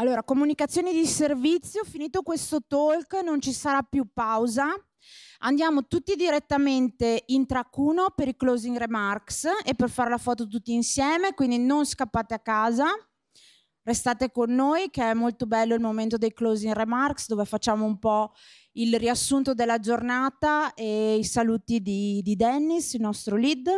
Allora, comunicazioni di servizio, finito questo talk non ci sarà più pausa. Andiamo tutti direttamente in tracuno per i closing remarks e per fare la foto tutti insieme, quindi non scappate a casa. Restate con noi che è molto bello il momento dei closing remarks dove facciamo un po' il riassunto della giornata e i saluti di, di Dennis, il nostro lead.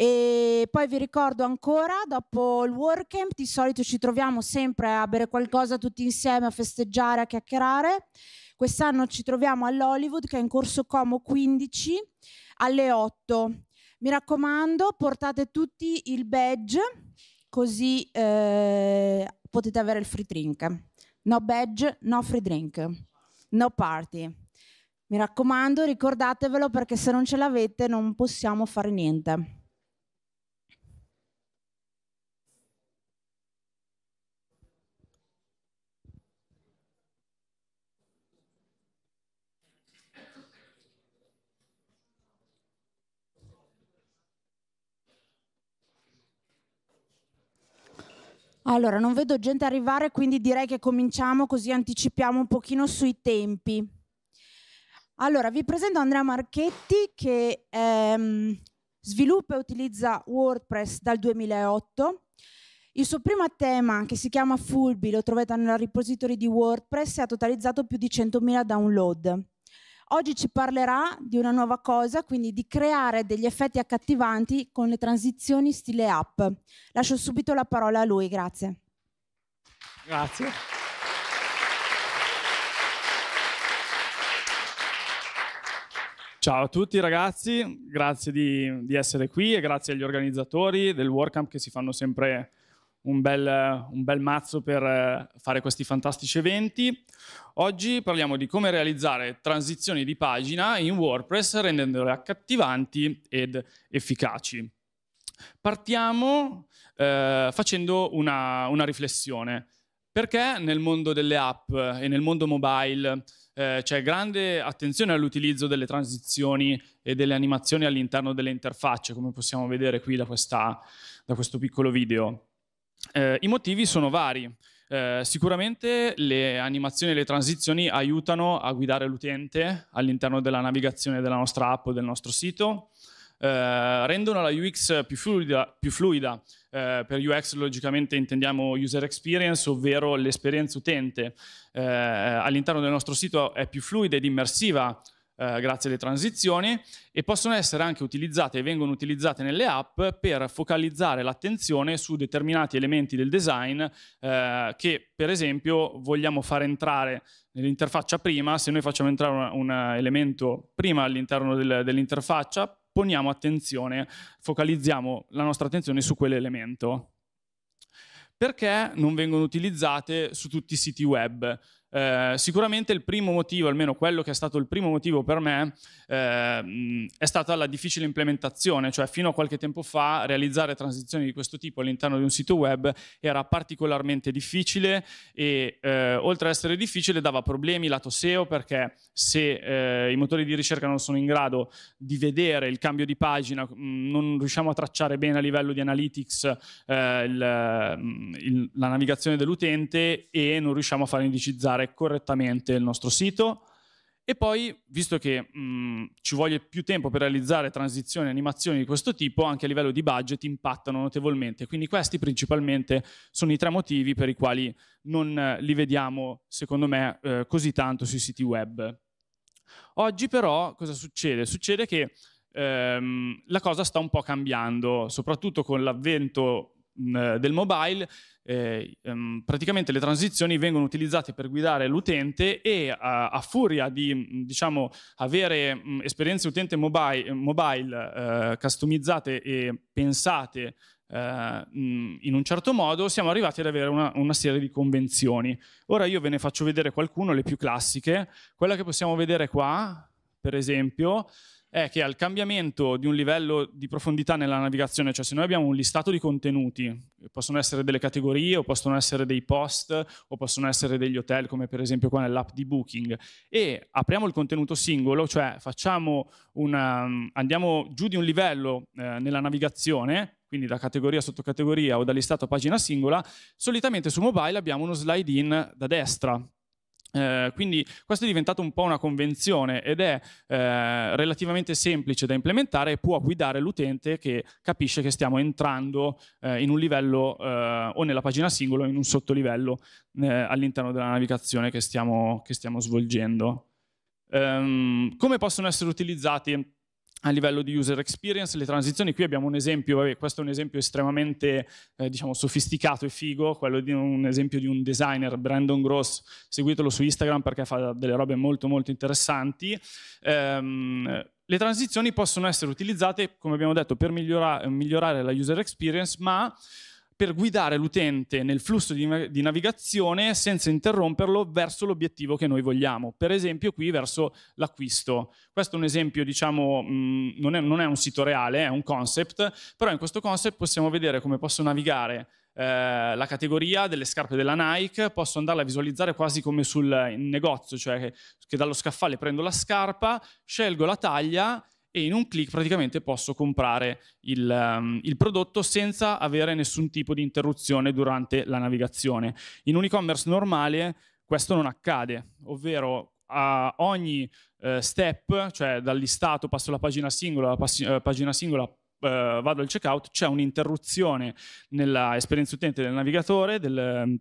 E poi vi ricordo ancora, dopo il WordCamp, di solito ci troviamo sempre a bere qualcosa tutti insieme, a festeggiare, a chiacchierare. Quest'anno ci troviamo all'Hollywood, che è in corso Como 15, alle 8. Mi raccomando, portate tutti il badge, così eh, potete avere il free drink. No badge, no free drink, no party. Mi raccomando, ricordatevelo perché se non ce l'avete non possiamo fare niente. Allora, non vedo gente arrivare, quindi direi che cominciamo così anticipiamo un pochino sui tempi. Allora, vi presento Andrea Marchetti che ehm, sviluppa e utilizza WordPress dal 2008. Il suo primo tema, che si chiama Fulby, lo trovate nel repository di WordPress e ha totalizzato più di 100.000 download. Oggi ci parlerà di una nuova cosa, quindi di creare degli effetti accattivanti con le transizioni stile app. Lascio subito la parola a lui, grazie. Grazie. Ciao a tutti ragazzi, grazie di, di essere qui e grazie agli organizzatori del WordCamp che si fanno sempre un bel, un bel mazzo per eh, fare questi fantastici eventi. Oggi parliamo di come realizzare transizioni di pagina in WordPress rendendole accattivanti ed efficaci. Partiamo eh, facendo una, una, riflessione. Perché nel mondo delle app e nel mondo mobile eh, c'è grande attenzione all'utilizzo delle transizioni e delle animazioni all'interno delle interfacce, come possiamo vedere qui da, questa, da questo piccolo video? Eh, I motivi sono vari. Eh, sicuramente le animazioni e le transizioni aiutano a guidare l'utente all'interno della navigazione della nostra app o del nostro sito, eh, rendono la UX più fluida. Più fluida. Eh, per UX logicamente intendiamo user experience, ovvero l'esperienza utente. Eh, all'interno del nostro sito è più fluida ed immersiva eh, grazie alle transizioni e possono essere anche utilizzate e vengono utilizzate nelle app per focalizzare l'attenzione su determinati elementi del design eh, che per esempio vogliamo far entrare nell'interfaccia prima, se noi facciamo entrare una, un elemento prima all'interno del, dell'interfaccia poniamo attenzione, focalizziamo la nostra attenzione su quell'elemento perché non vengono utilizzate su tutti i siti web? Eh, sicuramente il primo motivo, almeno quello che è stato il primo motivo per me, eh, è stata la difficile implementazione, cioè fino a qualche tempo fa realizzare transizioni di questo tipo all'interno di un sito web era particolarmente difficile e eh, oltre ad essere difficile dava problemi lato SEO perché se eh, i motori di ricerca non sono in grado di vedere il cambio di pagina, non riusciamo a tracciare bene a livello di analytics eh, il, il, la navigazione dell'utente e non riusciamo a far indicizzare utilizzare correttamente il nostro sito e poi, visto che mh, mm, ci vuole più tempo per realizzare transizioni e animazioni di questo tipo, anche a livello di budget impattano notevolmente. Quindi questi principalmente sono i tre motivi per i quali non eh, li vediamo, secondo me, eh, così tanto sui siti web. Oggi però cosa succede? Succede che ehm, la cosa sta un po' cambiando, soprattutto con l'avvento Mm, eh, del mobile, eh, ehm, praticamente le transizioni vengono utilizzate per guidare l'utente e a, eh, a, furia di mm, diciamo, avere mh, mm, esperienze utente mobile, eh, mobile eh, customizzate e pensate eh, in un certo modo, siamo arrivati ad avere una, una, serie di convenzioni. Ora io ve ne faccio vedere qualcuno, le più classiche. Quella che possiamo vedere qua, per esempio, è che al cambiamento di un livello di profondità nella navigazione, cioè se noi abbiamo un listato di contenuti, possono essere delle categorie o possono essere dei post o possono essere degli hotel come per esempio qua nell'app di Booking e apriamo il contenuto singolo, cioè una, andiamo giù di un livello eh, nella navigazione, quindi da categoria a sottocategoria o da listato a pagina singola, solitamente su mobile abbiamo uno slide in da destra eh, quindi questo è diventato un po' una convenzione ed è eh, relativamente semplice da implementare e può guidare l'utente che capisce che stiamo entrando eh, in un livello eh, o nella pagina singola o in un sottolivello eh, all'interno della navigazione che stiamo, che stiamo svolgendo. Um, come possono essere utilizzati? a livello di user experience, le transizioni, qui abbiamo un esempio, vabbè, questo è un esempio estremamente eh, diciamo, sofisticato e figo, quello di un esempio di un designer, Brandon Gross, seguitelo su Instagram perché fa delle robe molto molto interessanti. Um, le transizioni possono essere utilizzate, come abbiamo detto, per migliora, migliorare la user experience, ma per guidare l'utente nel flusso di, di, navigazione senza interromperlo verso l'obiettivo che noi vogliamo, per esempio qui verso l'acquisto. Questo è un esempio, diciamo, mh, non, è, non, è, un sito reale, è un concept, però in questo concept possiamo vedere come posso navigare eh, la categoria delle scarpe della Nike, posso andarla a visualizzare quasi come sul negozio, cioè che, che dallo scaffale prendo la scarpa, scelgo la taglia e in un clic praticamente posso comprare il, um, il, prodotto senza avere nessun tipo di interruzione durante la navigazione. In un e-commerce normale questo non accade, ovvero a ogni uh, step, cioè dal listato passo la pagina singola, alla passi- uh, pagina singola Uh, vado al checkout, c'è un'interruzione nell'esperienza utente del navigatore, del, ehm,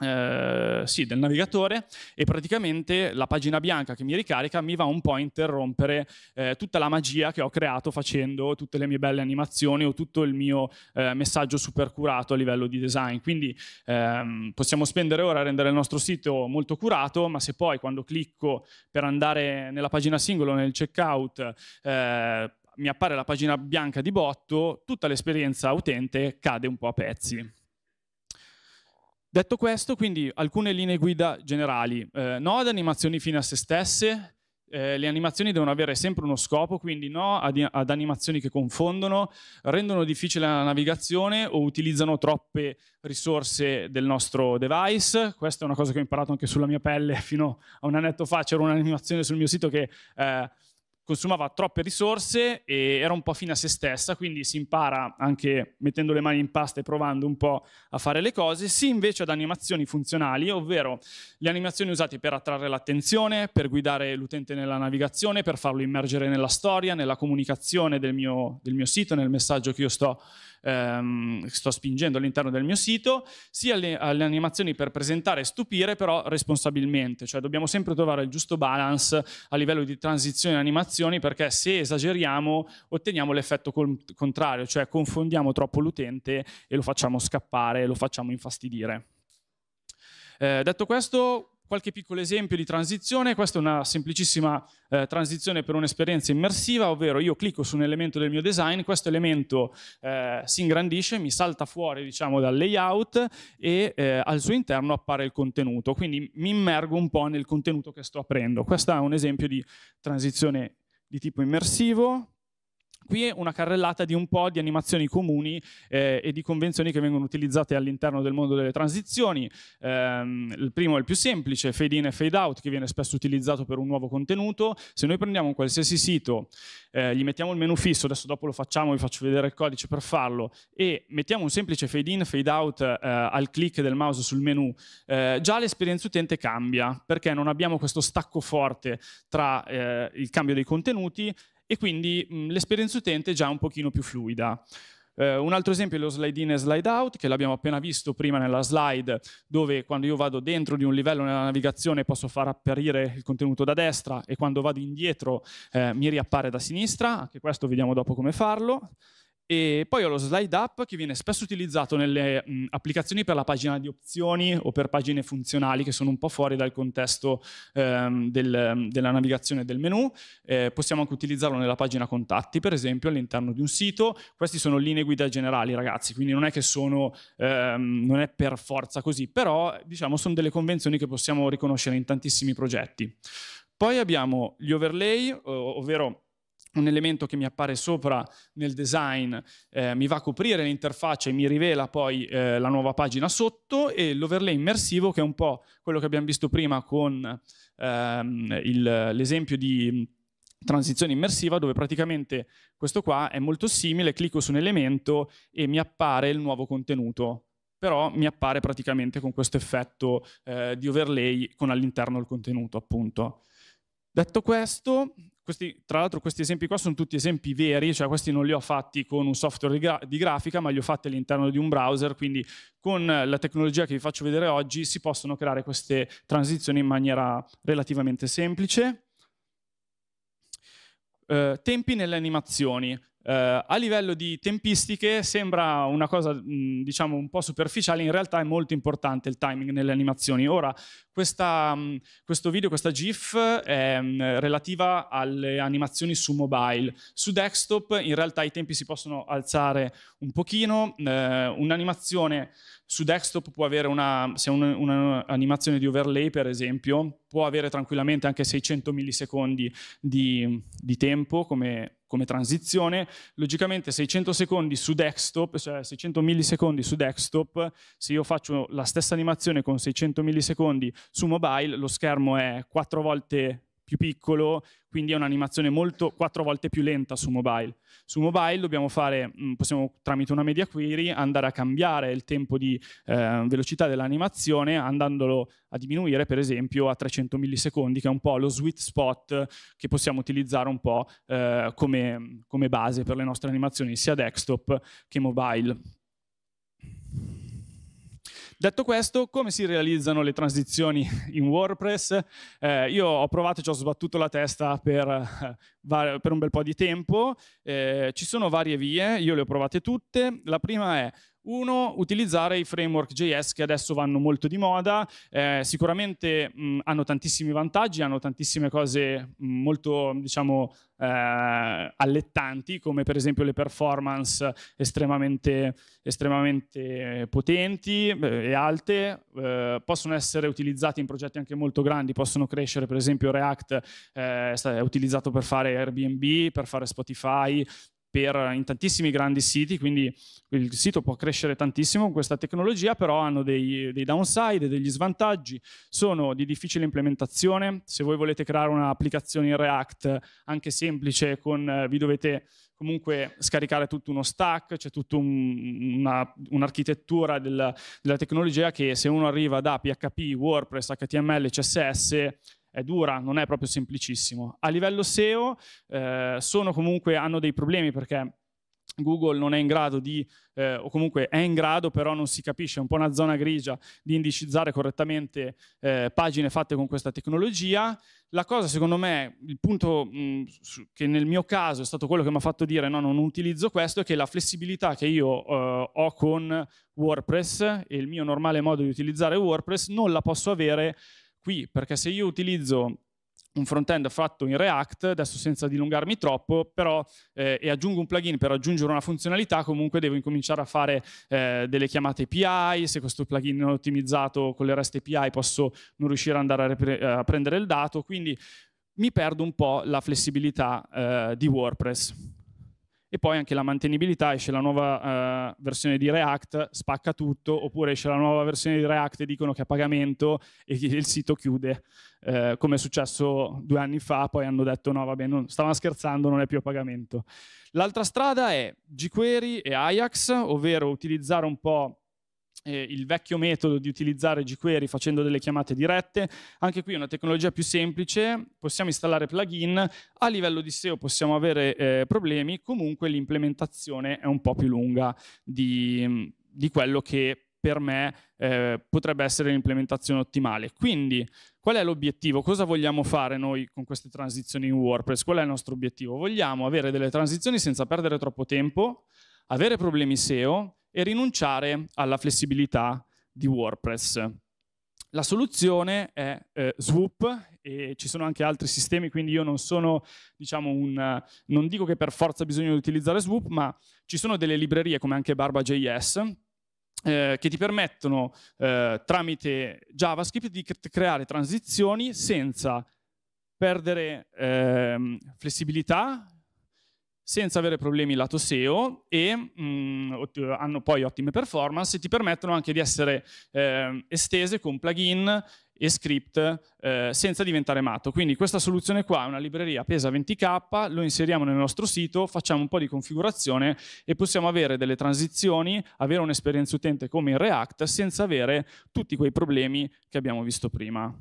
eh, sì, del navigatore e praticamente la pagina bianca che mi ricarica mi va un po' a interrompere eh, tutta la magia che ho creato facendo tutte le mie belle animazioni o tutto il mio eh, messaggio super curato a livello di design. Quindi ehm, possiamo spendere ore a rendere il nostro sito molto curato, ma se poi quando clicco per andare nella pagina singola o nel checkout eh, mi appare la pagina bianca di botto, tutta l'esperienza utente cade un po' a pezzi. Detto questo, quindi alcune linee guida generali, eh, no ad animazioni fine a se stesse, eh, le animazioni devono avere sempre uno scopo, quindi no ad, ad, animazioni che confondono, rendono difficile la navigazione o utilizzano troppe risorse del nostro device. Questa è una cosa che ho imparato anche sulla mia pelle, fino a un annetto fa c'era un'animazione sul mio sito che... Eh, consumava troppe risorse e era un po' fine a se stessa, quindi si impara anche mettendo le mani in pasta e provando un po' a fare le cose, sì invece ad animazioni funzionali, ovvero le animazioni usate per attrarre l'attenzione, per guidare l'utente nella navigazione, per farlo immergere nella storia, nella comunicazione del mio, del mio sito, nel messaggio che io sto ehm, sto spingendo all'interno del mio sito, sia alle, alle, animazioni per presentare e stupire, però responsabilmente, cioè dobbiamo sempre trovare il giusto balance a livello di transizione e animazioni, perché se esageriamo otteniamo l'effetto contrario, cioè confondiamo troppo l'utente e lo facciamo scappare, lo facciamo infastidire. Eh, detto questo, Qualche piccolo esempio di transizione, questa è una semplicissima eh, transizione per un'esperienza immersiva, ovvero io clicco su un elemento del mio design, questo elemento eh, si ingrandisce, mi salta fuori diciamo, dal layout e eh, al suo interno appare il contenuto, quindi mi immergo un po' nel contenuto che sto aprendo. Questo è un esempio di transizione di tipo immersivo, Qui è una carrellata di un po' di animazioni comuni eh, e di convenzioni che vengono utilizzate all'interno del mondo delle transizioni. Ehm, il primo è il più semplice, fade in e fade out, che viene spesso utilizzato per un nuovo contenuto. Se noi prendiamo un qualsiasi sito, eh, gli mettiamo il menu fisso, adesso dopo lo facciamo, vi faccio vedere il codice per farlo, e mettiamo un semplice fade in, fade out eh, al click del mouse sul menu, eh, già l'esperienza utente cambia, perché non abbiamo questo stacco forte tra eh, il cambio dei contenuti e quindi l'esperienza utente è già un pochino più fluida. Eh, un altro esempio è lo slide in e slide out, che l'abbiamo appena visto prima nella slide, dove quando io vado dentro di un livello nella navigazione posso far apparire il contenuto da destra e quando vado indietro eh, mi riappare da sinistra, anche questo vediamo dopo come farlo. E poi ho lo slide up che viene spesso utilizzato nelle mh, applicazioni per la pagina di opzioni o per pagine funzionali che sono un po' fuori dal contesto ehm, del, della navigazione del menu. Eh, possiamo anche utilizzarlo nella pagina contatti, per esempio, all'interno di un sito. Queste sono linee guida generali, ragazzi, quindi non è che sono, ehm, non è per forza così, però diciamo sono delle convenzioni che possiamo riconoscere in tantissimi progetti. Poi abbiamo gli overlay, ov ovvero un elemento che mi appare sopra nel design eh, mi va a coprire l'interfaccia e mi rivela poi eh, la nuova pagina sotto e l'overlay immersivo che è un po' quello che abbiamo visto prima con ehm, l'esempio di mm, transizione immersiva dove praticamente questo qua è molto simile, clicco su un elemento e mi appare il nuovo contenuto però mi appare praticamente con questo effetto eh, di overlay con all'interno il contenuto appunto. Detto questo, questi, tra l'altro questi esempi qua sono tutti esempi veri, cioè questi non li ho fatti con un software di, gra di grafica, ma li ho fatti all'interno di un browser, quindi con la tecnologia che vi faccio vedere oggi si possono creare queste transizioni in maniera relativamente semplice. Eh, tempi nelle animazioni. Eh, a livello di tempistiche sembra una cosa mh, diciamo un po' superficiale, in realtà è molto importante il timing nelle animazioni. Ora, questa, mm, questo video, questa GIF è mm, relativa alle animazioni su mobile. Su desktop in realtà i tempi si possono alzare un pochino, eh, un'animazione su desktop può avere una, se un'animazione di overlay per esempio, può avere tranquillamente anche 600 millisecondi di, di tempo come, come, transizione. Logicamente 600 secondi su desktop, cioè 600 millisecondi su desktop, se io faccio la stessa animazione con 600 millisecondi su mobile lo schermo è quattro volte più piccolo, quindi è un'animazione molto quattro volte più lenta su mobile. Su mobile dobbiamo fare, mm, possiamo tramite una media query andare a cambiare il tempo di eh, velocità dell'animazione andandolo a diminuire per esempio a 300 millisecondi che è un po' lo sweet spot che possiamo utilizzare un po' eh, come, come base per le nostre animazioni sia desktop che mobile. Detto questo, come si realizzano le transizioni in WordPress? Eh, io ho provato e ci ho sbattuto la testa per, eh, per un bel po' di tempo. Eh, ci sono varie vie, io le ho provate tutte. La prima è uno, utilizzare i framework JS che adesso vanno molto di moda, eh, sicuramente mh, mm, hanno tantissimi vantaggi, hanno tantissime cose mh, mm, molto, diciamo, eh, allettanti, come per esempio le performance estremamente, estremamente potenti eh, e alte, eh, possono essere utilizzati in progetti anche molto grandi, possono crescere, per esempio React eh, è utilizzato per fare Airbnb, per fare Spotify, per, eh, in tantissimi grandi siti, quindi il sito può crescere tantissimo con questa tecnologia, però hanno dei, dei downside, degli svantaggi, sono di difficile implementazione, se voi volete creare un'applicazione in React anche semplice, con, eh, vi dovete comunque scaricare tutto uno stack, c'è tutta un, una, un'architettura della, della tecnologia che se uno arriva da PHP, WordPress, HTML, CSS, è dura, non è proprio semplicissimo. A livello SEO eh, comunque, hanno dei problemi perché Google non è in grado di, eh, o comunque è in grado, però non si capisce, è un po' una zona grigia di indicizzare correttamente eh, pagine fatte con questa tecnologia. La cosa, secondo me, il punto mh, mm, che nel mio caso è stato quello che mi ha fatto dire no, non utilizzo questo, è che la flessibilità che io eh, ho con WordPress e il mio normale modo di utilizzare WordPress non la posso avere qui, perché se io utilizzo un frontend fatto in React, adesso senza dilungarmi troppo, però eh, e aggiungo un plugin per aggiungere una funzionalità, comunque devo incominciare a fare eh, delle chiamate API, se questo plugin è ottimizzato con le REST API posso non riuscire ad andare a, a prendere il dato, quindi mi perdo un po' la flessibilità eh, di WordPress e poi anche la mantenibilità, esce la nuova uh, versione di React, spacca tutto, oppure esce la nuova versione di React e dicono che è a pagamento e il sito chiude, uh, come è successo due anni fa, poi hanno detto no vabbè, non, stavano scherzando, non è più a pagamento. L'altra strada è jQuery e Ajax, ovvero utilizzare un po' eh, il vecchio metodo di utilizzare jQuery facendo delle chiamate dirette. Anche qui è una tecnologia più semplice, possiamo installare plugin, a livello di SEO possiamo avere eh, problemi, comunque l'implementazione è un po' più lunga di, di quello che per me eh, potrebbe essere l'implementazione ottimale. Quindi qual è l'obiettivo? Cosa vogliamo fare noi con queste transizioni in WordPress? Qual è il nostro obiettivo? Vogliamo avere delle transizioni senza perdere troppo tempo, avere problemi SEO, e rinunciare alla flessibilità di WordPress. La soluzione è eh, Swoop e ci sono anche altri sistemi, quindi io non sono, diciamo, un, non dico che per forza bisogna utilizzare Swoop, ma ci sono delle librerie come anche Barba.js eh, che ti permettono eh, tramite JavaScript di creare transizioni senza perdere ehm, flessibilità, senza avere problemi lato SEO e mh, mm, hanno poi ottime performance e ti permettono anche di essere eh, estese con plugin e script eh, senza diventare matto. Quindi questa soluzione qua è una libreria pesa 20k, lo inseriamo nel nostro sito, facciamo un po' di configurazione e possiamo avere delle transizioni, avere un'esperienza utente come in React senza avere tutti quei problemi che abbiamo visto prima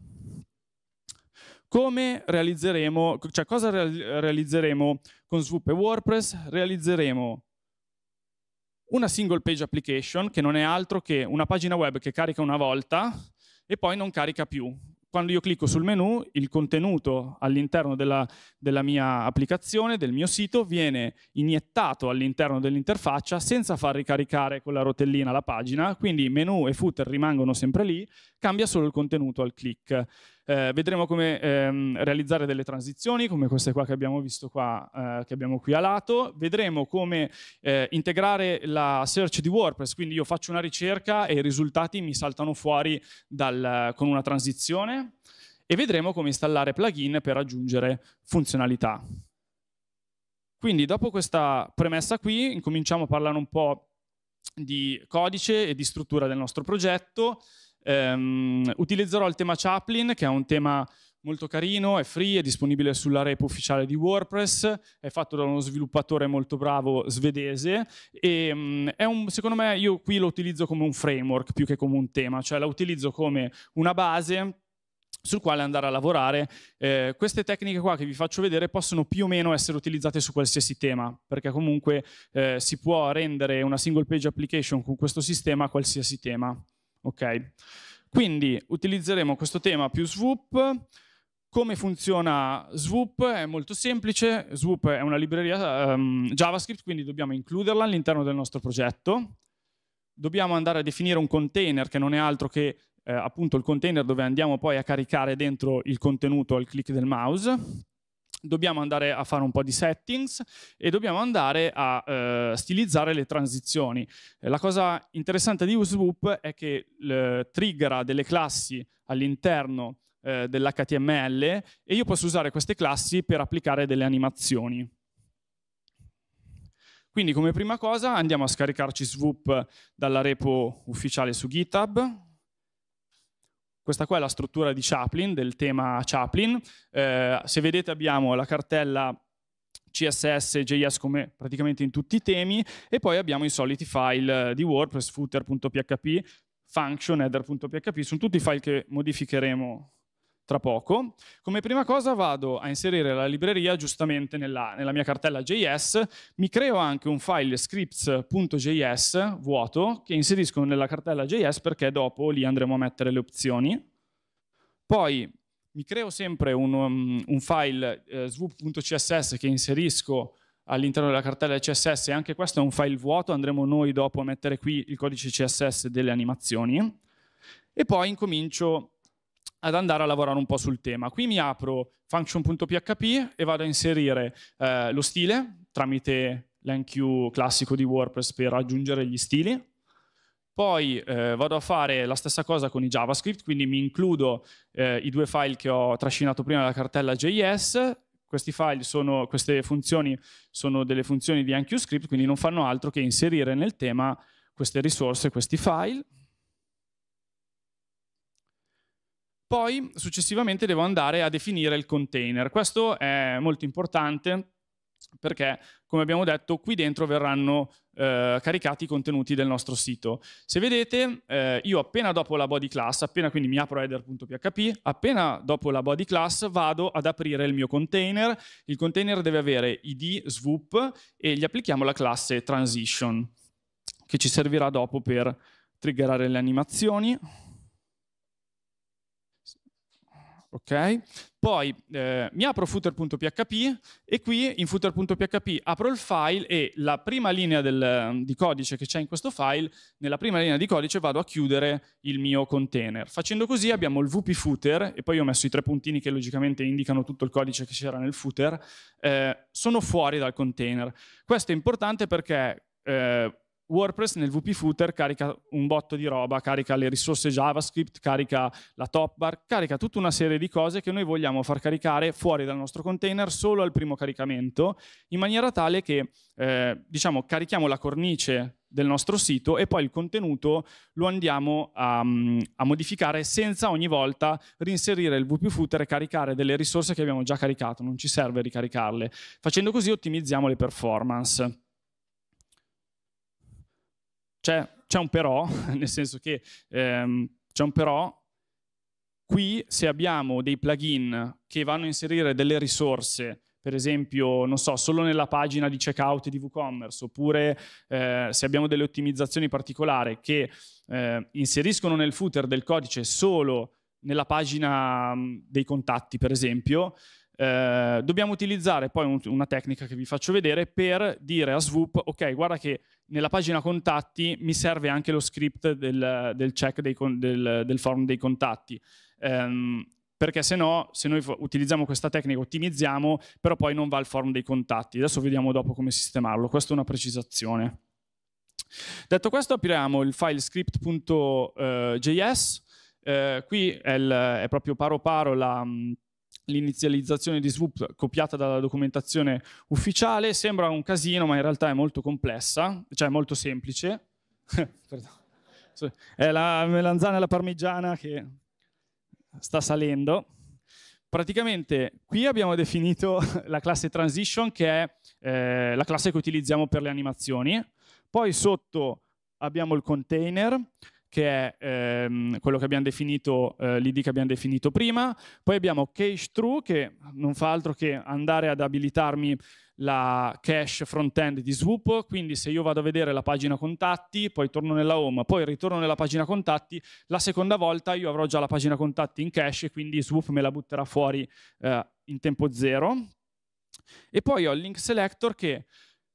come realizzeremo, cioè cosa realizzeremo con Swoop e WordPress? Realizzeremo una single page application che non è altro che una pagina web che carica una volta e poi non carica più. Quando io clicco sul menu, il contenuto all'interno della, della mia applicazione, del mio sito, viene iniettato all'interno dell'interfaccia senza far ricaricare con la rotellina la pagina, quindi menu e footer rimangono sempre lì, cambia solo il contenuto al click. Eh, vedremo come ehm, realizzare delle transizioni, come queste qua che abbiamo visto qua, eh, che abbiamo qui a lato. Vedremo come eh, integrare la search di WordPress, quindi io faccio una ricerca e i risultati mi saltano fuori dal, con una transizione. E vedremo come installare plugin per aggiungere funzionalità. Quindi dopo questa premessa qui, incominciamo a parlare un po' di codice e di struttura del nostro progetto. Um, utilizzerò il tema Chaplin, che è un tema molto carino, è free, è disponibile sulla repo ufficiale di WordPress, è fatto da uno sviluppatore molto bravo svedese e um, un, secondo me io qui lo utilizzo come un framework più che come un tema, cioè lo utilizzo come una base sul quale andare a lavorare. Eh, queste tecniche qua che vi faccio vedere possono più o meno essere utilizzate su qualsiasi tema, perché comunque eh, si può rendere una single page application con questo sistema a qualsiasi tema. Okay? Quindi utilizzeremo questo tema più Swoop. Come funziona Swoop? È molto semplice. Swoop è una libreria um, JavaScript, quindi dobbiamo includerla all'interno del nostro progetto. Dobbiamo andare a definire un container che non è altro che eh, appunto il container dove andiamo poi a caricare dentro il contenuto al click del mouse dobbiamo andare a fare un po' di settings e dobbiamo andare a eh, stilizzare le transizioni. Eh, la cosa interessante di Usloop è che triggera delle classi all'interno eh, dell'HTML e io posso usare queste classi per applicare delle animazioni. Quindi come prima cosa andiamo a scaricarci Swoop dalla repo ufficiale su GitHub, questa qua è la struttura di Chaplin, del tema Chaplin. Eh, se vedete abbiamo la cartella CSS e JS come praticamente in tutti i temi e poi abbiamo i soliti file eh, di WordPress, footer.php, function, header.php, sono tutti i file che modificheremo tra poco. Come prima cosa vado a inserire la libreria giustamente nella, nella mia cartella JS, mi creo anche un file scripts.js vuoto che inserisco nella cartella JS perché dopo lì andremo a mettere le opzioni. Poi mi creo sempre un, um, un file eh, svp.css che inserisco all'interno della cartella CSS, e anche questo è un file vuoto, andremo noi dopo a mettere qui il codice CSS delle animazioni. E poi incomincio ad andare a lavorare un po' sul tema. Qui mi apro function.php e vado a inserire eh, lo stile tramite l'enqueue classico di WordPress per aggiungere gli stili. Poi eh, vado a fare la stessa cosa con i JavaScript, quindi mi includo eh, i due file che ho trascinato prima dalla cartella JS. Sono, queste funzioni sono delle funzioni di EnqueueScript, quindi non fanno altro che inserire nel tema queste risorse, questi file. Poi successivamente devo andare a definire il container. Questo è molto importante perché, come abbiamo detto, qui dentro verranno eh, caricati i contenuti del nostro sito. Se vedete, eh, io appena dopo la body class, appena quindi mi apro header.php, appena dopo la body class vado ad aprire il mio container. Il container deve avere id, swoop e gli applichiamo la classe transition, che ci servirà dopo per triggerare le animazioni. ok? Poi eh, mi apro footer.php e qui in footer.php apro il file e la prima linea del, di codice che c'è in questo file, nella prima linea di codice vado a chiudere il mio container. Facendo così abbiamo il VP footer e poi ho messo i tre puntini che logicamente indicano tutto il codice che c'era nel footer, eh, sono fuori dal container. Questo è importante perché eh, WordPress nel VP footer carica un botto di roba, carica le risorse JavaScript, carica la top bar, carica tutta una serie di cose che noi vogliamo far caricare fuori dal nostro container solo al primo caricamento, in maniera tale che eh, diciamo, carichiamo la cornice del nostro sito e poi il contenuto lo andiamo a, mm, a modificare senza ogni volta reinserire il VP footer e caricare delle risorse che abbiamo già caricato, non ci serve ricaricarle. Facendo così ottimizziamo le performance. C'è, c'è un però, nel senso che ehm, c'è un però. Qui se abbiamo dei plugin che vanno a inserire delle risorse per esempio, non so, solo nella pagina di checkout di WooCommerce, oppure eh, se abbiamo delle ottimizzazioni particolari che eh, inseriscono nel footer del codice solo nella pagina mh, dei contatti, per esempio, eh, dobbiamo utilizzare poi un, una tecnica che vi faccio vedere per dire a Swoop, ok, guarda che nella pagina contatti mi serve anche lo script del, del check dei, del, del, form dei contatti. Eh, perché se no, se noi utilizziamo questa tecnica, ottimizziamo, però poi non va al form dei contatti. Adesso vediamo dopo come sistemarlo, questa è una precisazione. Detto questo, apriamo il file script.js, eh, eh, qui è, il, è, proprio paro paro la, l'inizializzazione di Swoop copiata dalla documentazione ufficiale, sembra un casino ma in realtà è molto complessa, cioè molto semplice. è la melanzana e la parmigiana che sta salendo. Praticamente qui abbiamo definito la classe transition che è eh, la classe che utilizziamo per le animazioni, poi sotto abbiamo il container, che è ehm, quello che abbiamo definito, eh, l'ID che abbiamo definito prima, poi abbiamo cache true che non fa altro che andare ad abilitarmi la cache front-end di Swoop, quindi se io vado a vedere la pagina contatti, poi torno nella home, poi ritorno nella pagina contatti, la seconda volta io avrò già la pagina contatti in cache, quindi Swoop me la butterà fuori eh, in tempo zero. E poi ho il link selector che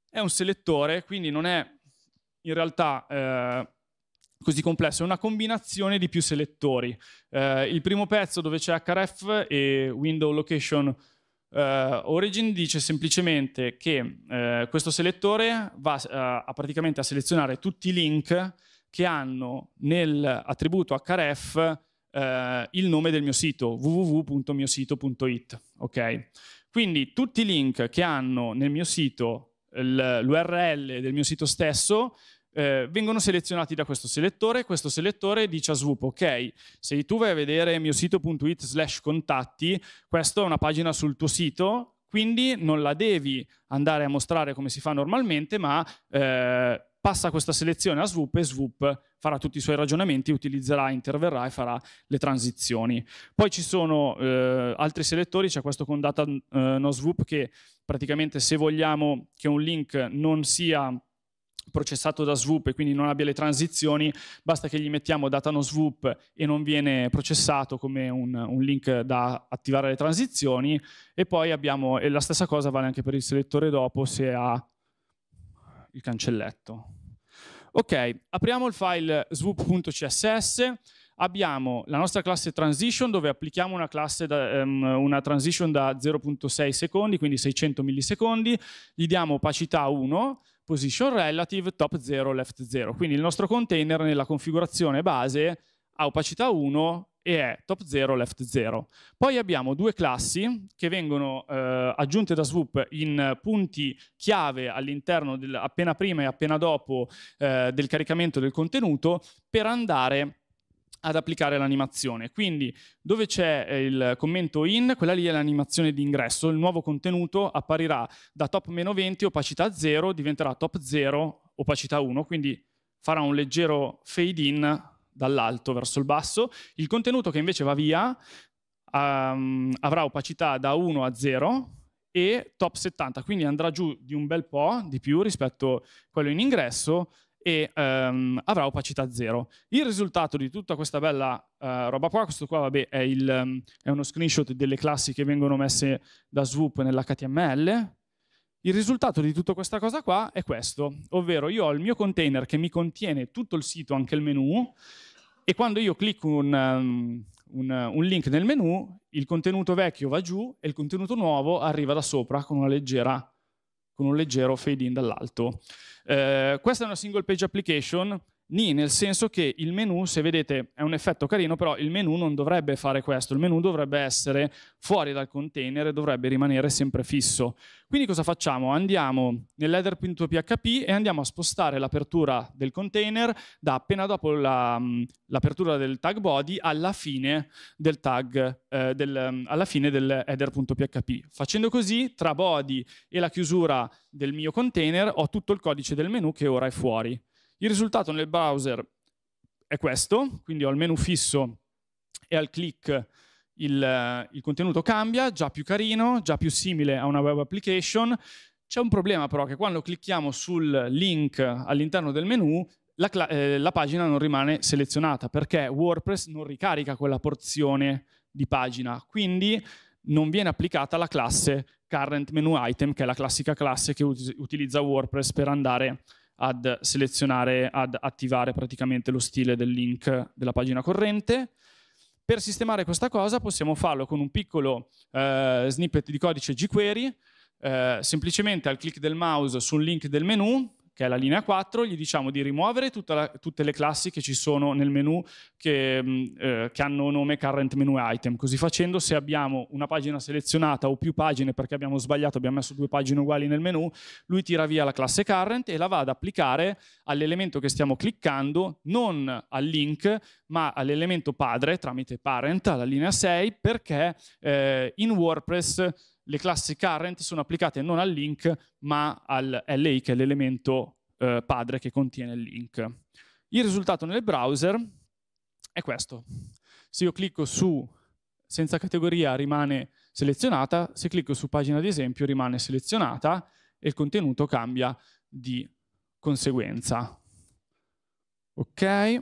è un selettore, quindi non è in realtà eh, così complesso, è una combinazione di più selettori. Eh, il primo pezzo dove c'è href e window location eh, origin dice semplicemente che eh, questo selettore va eh, a praticamente a selezionare tutti i link che hanno nell'attributo href eh, il nome del mio sito www.miosito.it. Okay? Quindi tutti i link che hanno nel mio sito l'URL del mio sito stesso eh, vengono selezionati da questo selettore. Questo selettore dice a Swoop, ok, se tu vai a vedere mio sito.it slash contatti, questa è una pagina sul tuo sito, quindi non la devi andare a mostrare come si fa normalmente, ma eh, passa questa selezione a Swoop e Swoop farà tutti i suoi ragionamenti, utilizzerà, interverrà e farà le transizioni. Poi ci sono eh, altri selettori, c'è questo con data eh, no Swoop che praticamente se vogliamo che un link non sia processato da Swoop e quindi non abbia le transizioni, basta che gli mettiamo data no Swoop e non viene processato come un, un link da attivare le transizioni e poi abbiamo, e la stessa cosa vale anche per il selettore dopo se ha il cancelletto. Ok, apriamo il file swoop.css, abbiamo la nostra classe transition dove applichiamo una, da, um, una transition da 0.6 secondi, quindi 600 millisecondi, gli diamo opacità 1, position relative, top 0, left 0. Quindi il nostro container nella configurazione base ha opacità 1 e è top 0, left 0. Poi abbiamo due classi che vengono eh, aggiunte da Swoop in punti chiave all'interno appena prima e appena dopo eh, del caricamento del contenuto per andare ad applicare l'animazione. Quindi dove c'è eh, il commento in, quella lì è l'animazione di ingresso, il nuovo contenuto apparirà da top meno 20, opacità 0, diventerà top 0, opacità 1, quindi farà un leggero fade in dall'alto verso il basso. Il contenuto che invece va via um, avrà opacità da 1 a 0 e top 70, quindi andrà giù di un bel po' di più rispetto a quello in ingresso, e um, avrà opacità zero. Il risultato di tutta questa bella uh, roba qua, questo qua vabbè, è, il, um, è, uno screenshot delle classi che vengono messe da Swoop nell'HTML, il risultato di tutta questa cosa qua è questo, ovvero io ho il mio container che mi contiene tutto il sito, anche il menu, e quando io clicco un, um, un, un link nel menu, il contenuto vecchio va giù e il contenuto nuovo arriva da sopra con una leggera con un leggero fade in dall'alto. Eh, questa è una single page application ni nel senso che il menu, se vedete, è un effetto carino, però il menu non dovrebbe fare questo, il menu dovrebbe essere fuori dal container e dovrebbe rimanere sempre fisso. Quindi cosa facciamo? Andiamo nell'header.php e andiamo a spostare l'apertura del container da appena dopo mm, l'apertura del tag body alla fine del tag, eh, del, mm, alla fine del Facendo così, tra body e la chiusura del mio container ho tutto il codice del menu che ora è fuori. Il risultato nel browser è questo, quindi ho il menu fisso e al click il, eh, il contenuto cambia, già più carino, già più simile a una web application. C'è un problema però che quando clicchiamo sul link all'interno del menu la, eh, la, pagina non rimane selezionata perché WordPress non ricarica quella porzione di pagina, quindi non viene applicata la classe current menu item, che è la classica classe che utilizza WordPress per andare ad selezionare, ad attivare praticamente lo stile del link della pagina corrente. Per sistemare questa cosa possiamo farlo con un piccolo eh, snippet di codice jQuery, eh, semplicemente al clic del mouse sul link del menu che è la linea 4, gli diciamo di rimuovere la, tutte le classi che ci sono nel menu che, mm, eh, che, hanno nome current menu item. Così facendo se abbiamo una pagina selezionata o più pagine perché abbiamo sbagliato, abbiamo messo due pagine uguali nel menu, lui tira via la classe current e la va ad applicare all'elemento che stiamo cliccando, non al link, ma all'elemento padre tramite parent alla linea 6 perché eh, in WordPress le classi current sono applicate non al link, ma al LI, che è l'elemento eh, padre che contiene il link. Il risultato nel browser è questo. Se io clicco su senza categoria rimane selezionata, se clicco su pagina di esempio rimane selezionata e il contenuto cambia di conseguenza. Ok?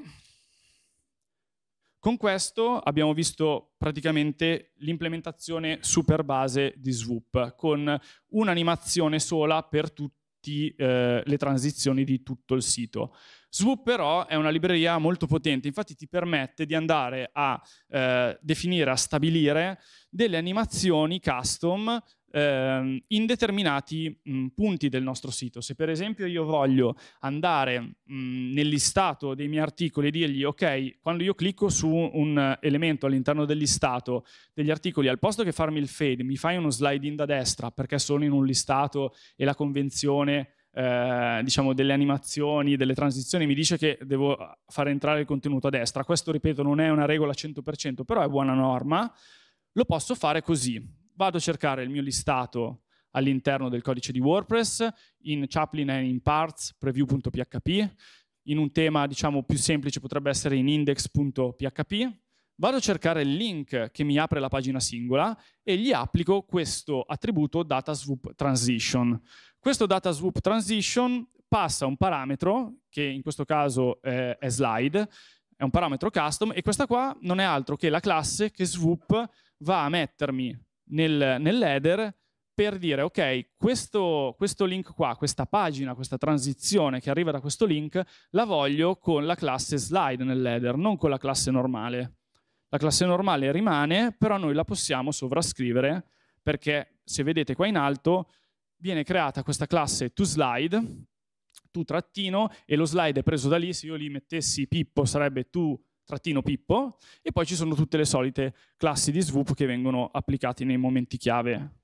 Con questo abbiamo visto praticamente l'implementazione super base di Swoop con un'animazione sola per tutte eh, le transizioni di tutto il sito. Swoop però è una libreria molto potente, infatti ti permette di andare a eh, definire, a stabilire delle animazioni custom ehm, in determinati mh, mm, punti del nostro sito. Se per esempio io voglio andare mh, mm, nel listato dei miei articoli e dirgli ok, quando io clicco su un elemento all'interno del listato degli articoli, al posto che farmi il fade, mi fai uno sliding da destra perché sono in un listato e la convenzione eh, diciamo delle animazioni, delle transizioni, mi dice che devo far entrare il contenuto a destra. Questo, ripeto, non è una regola 100%, però è buona norma. Lo posso fare così. Vado a cercare il mio listato all'interno del codice di WordPress, in Chaplin e in parts, preview.php, in un tema diciamo più semplice potrebbe essere in index.php, vado a cercare il link che mi apre la pagina singola e gli applico questo attributo data swoop transition. Questo data swoop transition passa un parametro, che in questo caso è slide, è un parametro custom, e questa qua non è altro che la classe che swoop va a mettermi nel, nell'header per dire, ok, questo, questo, link qua, questa pagina, questa transizione che arriva da questo link, la voglio con la classe slide nell'header, non con la classe normale. La classe normale rimane, però noi la possiamo sovrascrivere, perché se vedete qua in alto viene creata questa classe toSlide, tu trattino, e lo slide è preso da lì, se io lì mettessi Pippo sarebbe tu trattino Pippo e poi ci sono tutte le solite classi di SVUP che vengono applicate nei momenti chiave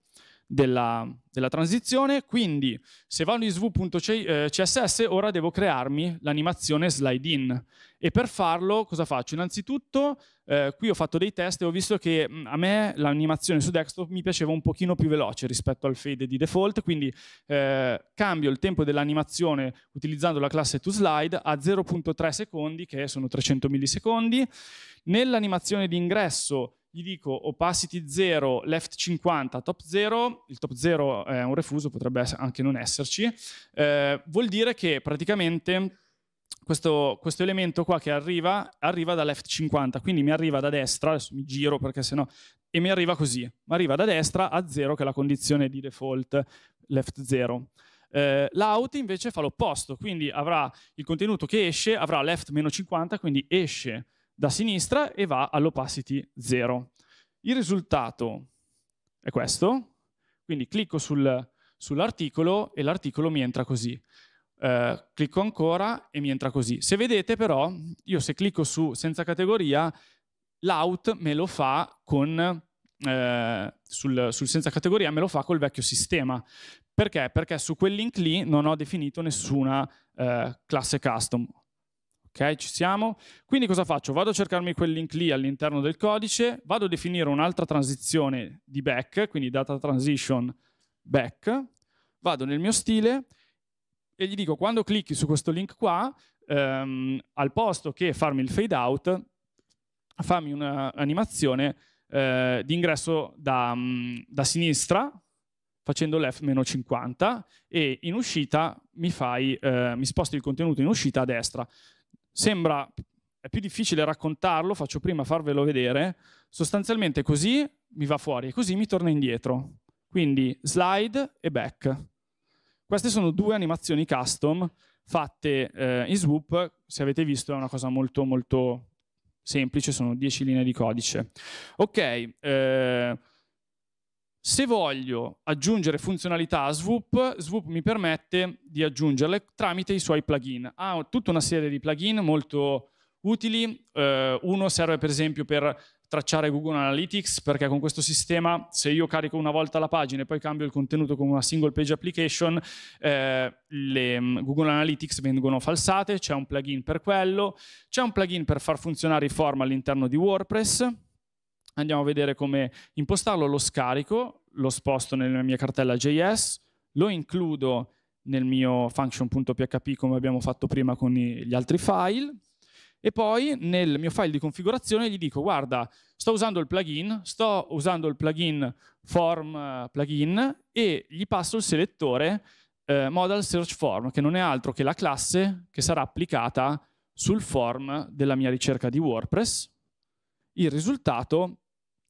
della, della transizione, quindi se vado in sv.css ora devo crearmi l'animazione slide in e per farlo cosa faccio? Innanzitutto eh, qui ho fatto dei test e ho visto che mm, a me l'animazione su desktop mi piaceva un pochino più veloce rispetto al fade di default, quindi eh, cambio il tempo dell'animazione utilizzando la classe toSlide a 0.3 secondi che sono 300 millisecondi, nell'animazione di ingresso gli dico opacity 0, left 50, top 0, il top 0 è eh, un refuso, potrebbe anche non esserci, eh, vuol dire che praticamente questo, questo, elemento qua che arriva, arriva da left 50, quindi mi arriva da destra, adesso mi giro perché sennò, e mi arriva così, mi arriva da destra a 0 che è la condizione di default left 0. Eh, L'out invece fa l'opposto, quindi avrà il contenuto che esce, avrà left meno 50, quindi esce da sinistra e va all'opacity 0. Il risultato è questo, quindi clicco sul, sull'articolo e l'articolo mi entra così. Eh, clicco ancora e mi entra così. Se vedete però, io se clicco su senza categoria, l'out me lo fa con, eh, sul, sul senza categoria me lo fa col vecchio sistema. Perché? Perché su quel link lì non ho definito nessuna eh, classe custom Ok, ci siamo. Quindi cosa faccio? Vado a cercarmi quel link lì all'interno del codice, vado a definire un'altra transizione di back, quindi data transition back, vado nel mio stile e gli dico quando clicchi su questo link qua, ehm, al posto che farmi il fade out, fammi un'animazione eh, di ingresso da, mm, da sinistra, facendo l'F-50 e in uscita mi, fai, eh, mi sposti il contenuto in uscita a destra sembra è più difficile raccontarlo, faccio prima farvelo vedere, sostanzialmente così mi va fuori e così mi torna indietro. Quindi slide e back. Queste sono due animazioni custom fatte eh, in Swoop, se avete visto è una cosa molto molto semplice, sono 10 linee di codice. Ok, eh, se voglio aggiungere funzionalità a Swoop, Swoop mi permette di aggiungerle tramite i suoi plugin. Ha tutta una serie di plugin molto utili. Eh, uno serve per esempio per tracciare Google Analytics perché con questo sistema se io carico una volta la pagina e poi cambio il contenuto con una single page application eh, le mm, Google Analytics vengono falsate, c'è un plugin per quello, c'è un plugin per far funzionare i form all'interno di WordPress andiamo a vedere come impostarlo, lo scarico, lo sposto nella mia cartella JS, lo includo nel mio function.php come abbiamo fatto prima con gli altri file e poi nel mio file di configurazione gli dico guarda sto usando il plugin, sto usando il plugin form eh, plugin e gli passo il selettore eh, model search form che non è altro che la classe che sarà applicata sul form della mia ricerca di WordPress. Il risultato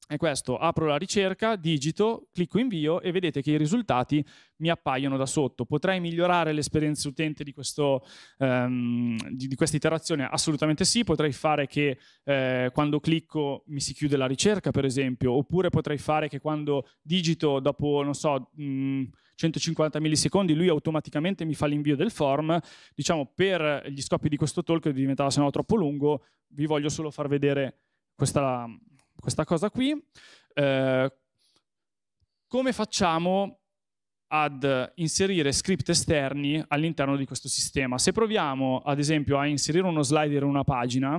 è questo, apro la ricerca, digito, clicco invio e vedete che i risultati mi appaiono da sotto. Potrei migliorare l'esperienza utente di, questo, um, di, di questa iterazione? Assolutamente sì, potrei fare che eh, quando clicco mi si chiude la ricerca per esempio, oppure potrei fare che quando digito dopo, non so, mh, mm, 150 millisecondi lui automaticamente mi fa l'invio del form. Diciamo per gli scopi di questo talk che diventava se no troppo lungo, vi voglio solo far vedere questa questa cosa qui, eh, come facciamo ad inserire script esterni all'interno di questo sistema? Se proviamo ad esempio a inserire uno slider in una pagina,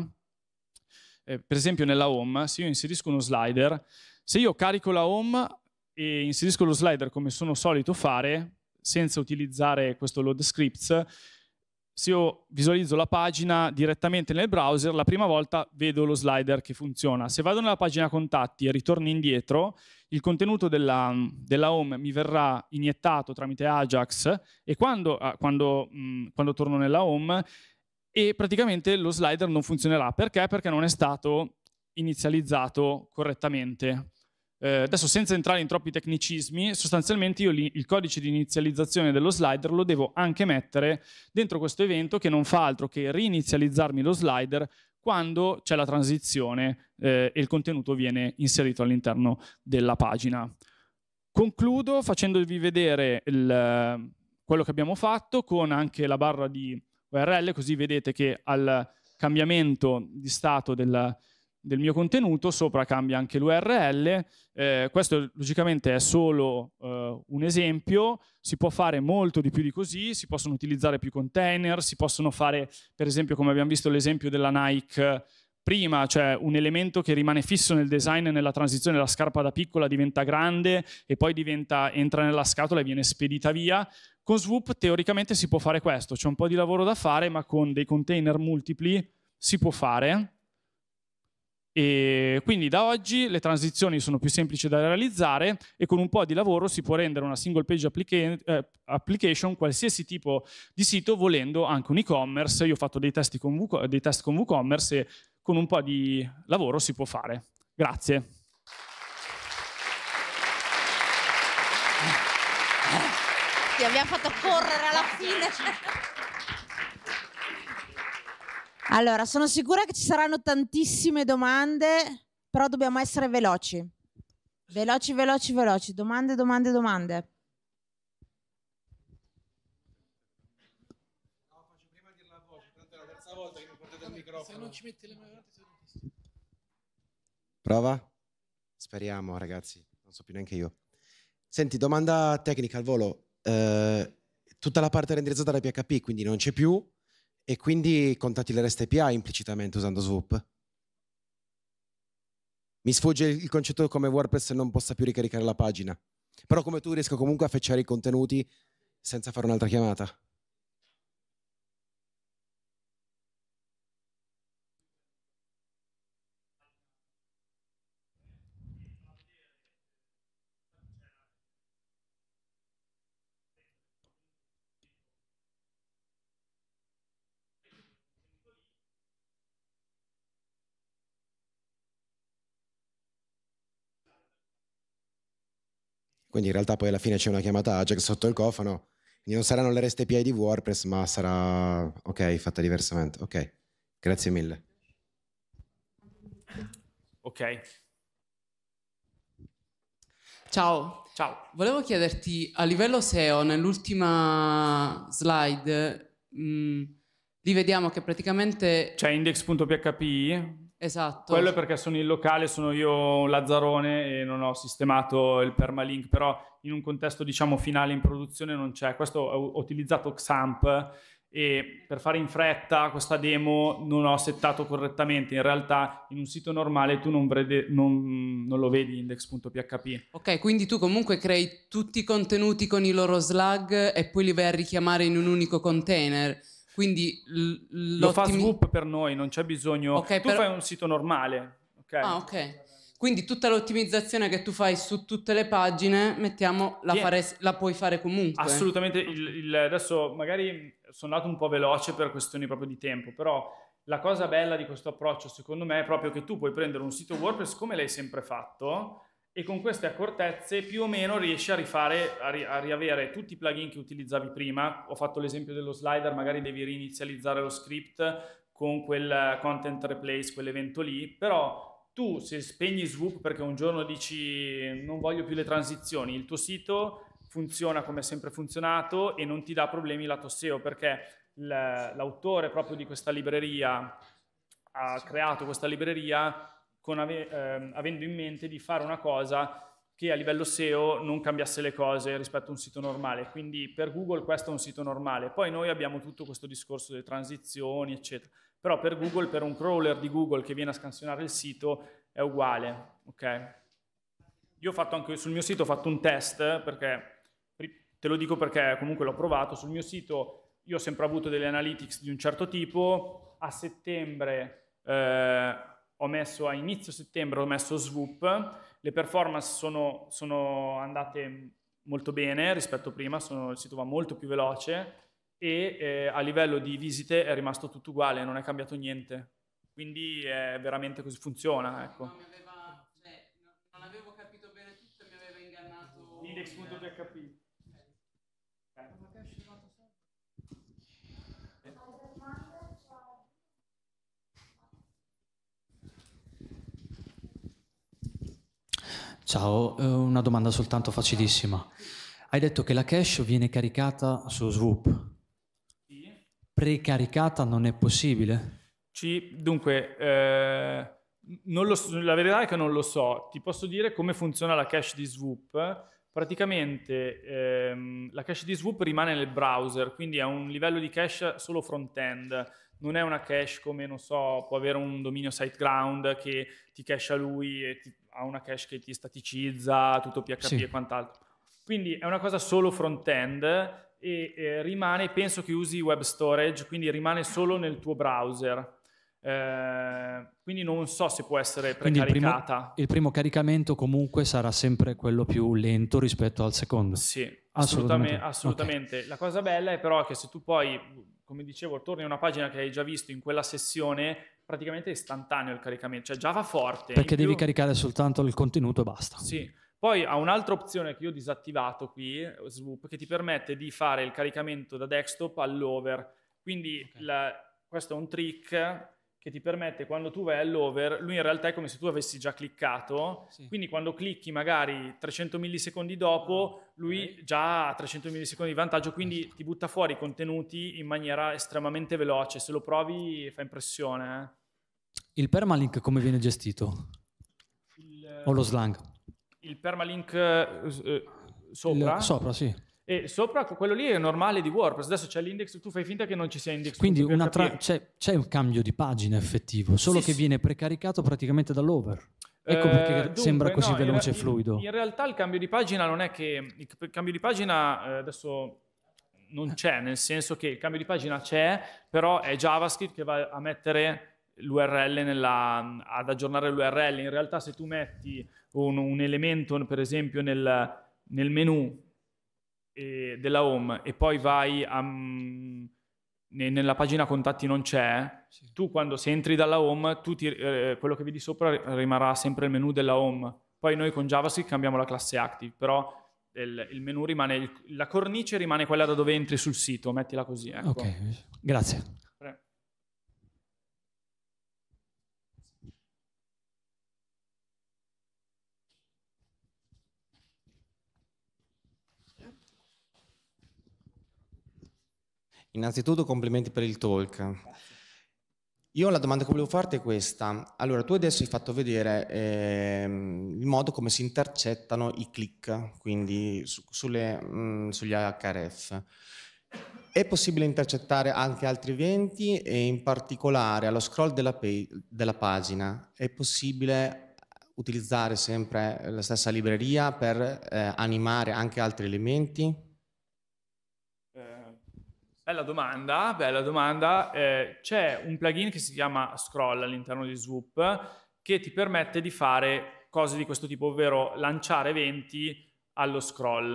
eh, per esempio nella home, se io inserisco uno slider, se io carico la home e inserisco lo slider come sono solito fare, senza utilizzare questo load scripts, se io visualizzo la pagina direttamente nel browser, la prima volta vedo lo slider che funziona. Se vado nella pagina contatti e ritorno indietro, il contenuto della, della home mi verrà iniettato tramite Ajax e quando, ah, quando, mm, quando torno nella home e praticamente lo slider non funzionerà. Perché? Perché non è stato inizializzato correttamente. Eh, adesso senza entrare in troppi tecnicismi, sostanzialmente io il codice di inizializzazione dello slider lo devo anche mettere dentro questo evento che non fa altro che rinizializzarmi lo slider quando c'è la transizione eh, e il contenuto viene inserito all'interno della pagina. Concludo facendovi vedere il, quello che abbiamo fatto con anche la barra di URL, così vedete che al cambiamento di stato della, del mio contenuto, sopra cambia anche l'URL, eh, questo logicamente è solo eh, un esempio, si può fare molto di più di così, si possono utilizzare più container, si possono fare per esempio come abbiamo visto l'esempio della Nike eh, prima, cioè un elemento che rimane fisso nel design e nella transizione, la scarpa da piccola diventa grande e poi diventa, entra nella scatola e viene spedita via, con Swoop teoricamente si può fare questo, c'è un po' di lavoro da fare ma con dei container multipli si può fare e quindi da oggi le transizioni sono più semplici da realizzare e con un po' di lavoro si può rendere una single page applica- eh, application qualsiasi tipo di sito, volendo anche un e-commerce. Io ho fatto dei, con Vuc- dei test con WooCommerce e con un po' di lavoro si può fare. Grazie. Ti abbiamo fatto correre alla fine. Allora, sono sicura che ci saranno tantissime domande, però dobbiamo essere veloci. Veloci, veloci, veloci. Domande, domande, domande. No, faccio prima di dirla a voi, tanto è la terza volta che mi portate il microfono. Se non ci metti le mani avanti, sei un Prova? Speriamo, ragazzi. Non so più neanche io. Senti, domanda tecnica al volo. Eh, tutta la parte renderizzata da PHP, quindi non c'è più, e quindi contatti le REST API implicitamente usando Swoop? Mi sfugge il concetto come WordPress non possa più ricaricare la pagina, però come tu riesco comunque a fecciare i contenuti senza fare un'altra chiamata. Quindi in realtà poi alla fine c'è una chiamata Ajax sotto il cofano, quindi non saranno le REST API di WordPress, ma sarà, ok, fatta diversamente. Ok, grazie mille. Ok. Ciao. Ciao. Volevo chiederti a livello SEO, nell'ultima slide, mh, mm, li vediamo che praticamente... C'è index.php Esatto. Quello è perché sono in locale, sono io Lazzarone e non ho sistemato il permalink, però in un contesto diciamo finale in produzione non c'è. Questo ho utilizzato Xamp e per fare in fretta questa demo non ho settato correttamente. In realtà in un sito normale tu non, vede, non, non lo vedi index.php. Ok, quindi tu comunque crei tutti i contenuti con i loro slug e poi li vai a richiamare in un unico container quindi l- lo fa Swoop per noi, non c'è bisogno. Okay, tu però... fai un sito normale. Okay? Ah, ok. Quindi tutta l'ottimizzazione che tu fai su tutte le pagine, mettiamo, la, fare, la puoi fare comunque. Assolutamente. Il, il, adesso magari sono andato un po' veloce per questioni proprio di tempo, però la cosa bella di questo approccio, secondo me, è proprio che tu puoi prendere un sito WordPress come l'hai sempre fatto e con queste accortezze più o meno riesci a rifare, a, ri- a, riavere tutti i plugin che utilizzavi prima. Ho fatto l'esempio dello slider, magari devi reinizializzare lo script con quel content replace, quell'evento lì, però tu se spegni Swoop perché un giorno dici non voglio più le transizioni, il tuo sito funziona come è sempre funzionato e non ti dà problemi lato SEO perché l'autore proprio di questa libreria ha creato questa libreria con ave- ehm, avendo in mente di fare una cosa che a livello SEO non cambiasse le cose rispetto a un sito normale. Quindi per Google questo è un sito normale. Poi noi abbiamo tutto questo discorso delle transizioni, eccetera. Però per Google, per un crawler di Google che viene a scansionare il sito, è uguale. Okay? Io ho fatto anche sul mio sito ho fatto un test, perché te lo dico perché comunque l'ho provato. Sul mio sito io ho sempre avuto delle analytics di un certo tipo. A settembre eh, ho messo a inizio settembre, ho messo Swoop, le performance sono, sono andate molto bene rispetto a prima, sono, il sito va molto più veloce e eh, a livello di visite è rimasto tutto uguale, non è cambiato niente. Quindi è veramente così funziona. Ecco. No, aveva, cioè, non avevo capito bene tutto, mi aveva ingannato. Index.php. Ciao, eh, una domanda soltanto facilissima. Hai detto che la cache viene caricata su Swoop. Precaricata non è possibile? Ci, dunque, eh, lo, la verità è che non lo so. Ti posso dire come funziona la cache di Swoop. Praticamente ehm, la cache di Swoop rimane nel browser, quindi è un livello di cache solo front-end non è una cache come, non so, può avere un dominio SiteGround che ti cache a lui e ti, ha una cache che ti staticizza tutto PHP sì. e quant'altro. Quindi è una cosa solo front-end e eh, rimane, penso che usi web storage, quindi rimane solo nel tuo browser. Eh, quindi non so se può essere precaricata. Il primo, il primo, caricamento comunque sarà sempre quello più lento rispetto al secondo. Sì, assolutamente. assolutamente. Okay. La cosa bella è però che se tu poi, come dicevo, torni a una pagina che hai già visto in quella sessione, praticamente istantaneo il caricamento, cioè già va forte. Perché devi più... caricare soltanto il contenuto e basta. Sì. Poi ha un'altra opzione che io ho disattivato qui, Swoop, che ti permette di fare il caricamento da desktop all'over. Quindi okay. la... questo è un trick che ti permette quando tu vai all'over, lui in realtà è come se tu avessi già cliccato, sì. quindi quando clicchi magari 300 millisecondi dopo, ah, lui già ha 300 millisecondi di vantaggio, quindi ti butta fuori i contenuti in maniera estremamente veloce, se lo provi fa impressione. Eh. Il permalink come viene gestito? Il, o lo slang? Il permalink eh, sopra? Eh, Il, sopra, sì e sopra quello lì è normale di WordPress. Adesso c'è l'index, tu fai finta che non ci sia index. Quindi tra- c'è, c'è, un cambio di pagina effettivo, solo sì, che sì. viene precaricato praticamente dall'over. Ecco perché eh, dunque, sembra così no, veloce e fluido. In, in, realtà il cambio di pagina non è che il cambio di pagina eh, adesso non c'è, nel senso che il cambio di pagina c'è, però è JavaScript che va a mettere l'URL nella, ad aggiornare l'URL. In realtà se tu metti un, un elemento, per esempio, nel, nel menu e della home e poi vai a, mm, nella pagina contatti non c'è, sì. tu quando se entri dalla home, ti, eh, quello che vedi sopra rimarrà sempre il menu della home. Poi noi con JavaScript cambiamo la classe active, però il, il menu rimane, il, la cornice rimane quella da dove entri sul sito, mettila così. Ecco. Ok, grazie. Innanzitutto complimenti per il talk. Io la domanda che volevo farti è questa. Allora, tu adesso hai fatto vedere ehm, il modo come si intercettano i click, quindi su, sulle, mh, mm, sugli HRF. È possibile intercettare anche altri eventi e in particolare allo scroll della, page, della pagina è possibile utilizzare sempre la stessa libreria per eh, animare anche altri elementi? Bella domanda, bella domanda. Eh, c'è un plugin che si chiama Scroll all'interno di Swoop che ti permette di fare cose di questo tipo, ovvero lanciare eventi allo scroll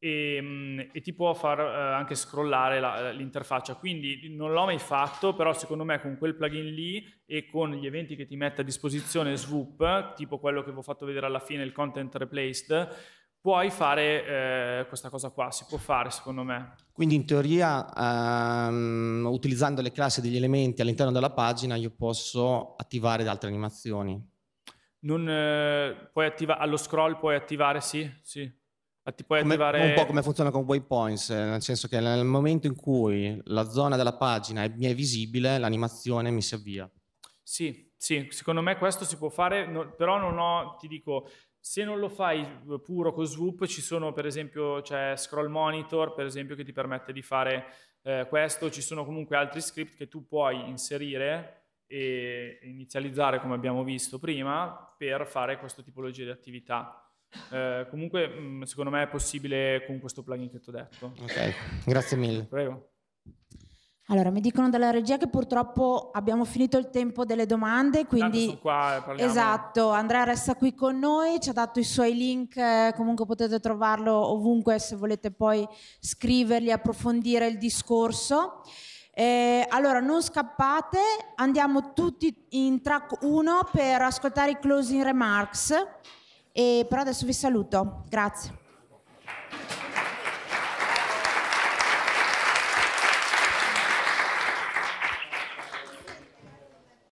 e, ehm, e ti può far eh, anche scrollare la, l'interfaccia. Quindi non l'ho mai fatto, però secondo me con quel plugin lì e con gli eventi che ti mette a disposizione Swoop, tipo quello che vi ho fatto vedere alla fine, il content replaced, puoi fare eh, questa cosa qua, si può fare secondo me. Quindi in teoria ehm, utilizzando le classi degli elementi all'interno della pagina io posso attivare altre animazioni? Non, eh, puoi attiva- allo scroll puoi attivare, sì, sì. Atti- puoi come, attivare... Un po' come funziona con waypoints, eh, nel senso che nel momento in cui la zona della pagina è, mi è visibile, l'animazione mi si avvia. Sì, sì, secondo me questo si può fare, no, però non ho, ti dico, se non lo fai puro con Swoop, ci sono per esempio c'è Scroll Monitor, per esempio, che ti permette di fare eh, questo, ci sono comunque altri script che tu puoi inserire e inizializzare, come abbiamo visto prima, per fare questa tipologia di attività. Eh, comunque, mm, secondo me è possibile con questo plugin che ti ho detto. Ok, grazie mille. Prego. Allora, mi dicono dalla regia che purtroppo abbiamo finito il tempo delle domande, quindi... Qua, eh, esatto, Andrea resta qui con noi, ci ha dato i suoi link, eh, comunque potete trovarlo ovunque se volete poi scriverli, approfondire il discorso. Eh, allora, non scappate, andiamo tutti in track 1 per ascoltare i closing remarks, e per adesso vi saluto, grazie.